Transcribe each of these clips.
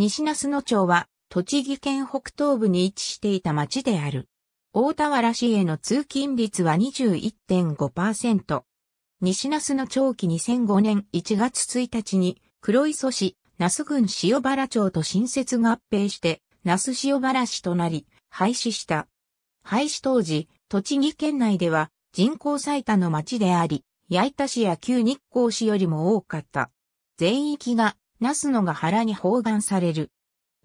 西那須野町は、栃木県北東部に位置していた町である。大田原市への通勤率は21.5%。西那須野町期2005年1月1日に、黒磯市、那須郡塩原町と新設合併して、那須塩原市となり、廃止した。廃止当時、栃木県内では人口最多の町であり、矢板市や旧日光市よりも多かった。全域がナスノが原に包含される。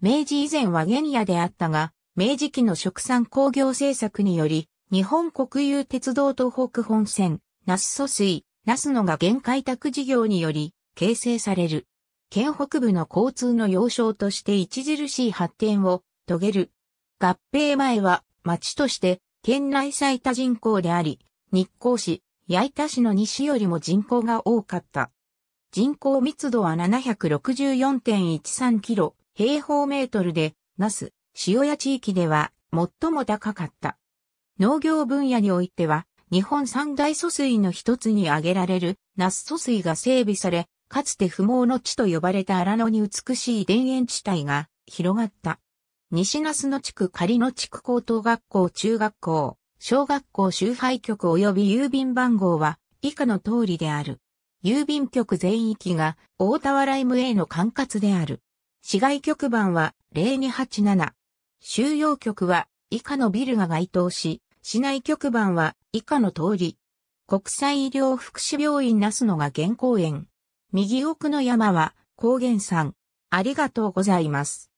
明治以前は原野であったが、明治期の食産工業政策により、日本国有鉄道東北本線、ナス疎水、ナスノが原開拓事業により、形成される。県北部の交通の要衝として著しい発展を遂げる。合併前は町として県内最多人口であり、日光市、八板市の西よりも人口が多かった。人口密度は764.13キロ平方メートルで、那須、塩谷地域では最も高かった。農業分野においては、日本三大疎水の一つに挙げられる、那須疎水が整備され、かつて不毛の地と呼ばれた荒野に美しい田園地帯が広がった。西那須野地区仮野地区高等学校中学校、小学校周廃局及び郵便番号は以下の通りである。郵便局全域が大田原 MA の管轄である。市外局番は0287。収容局は以下のビルが該当し、市内局番は以下の通り。国際医療福祉病院那須野が現公園。右奥の山は高原山。ありがとうございます。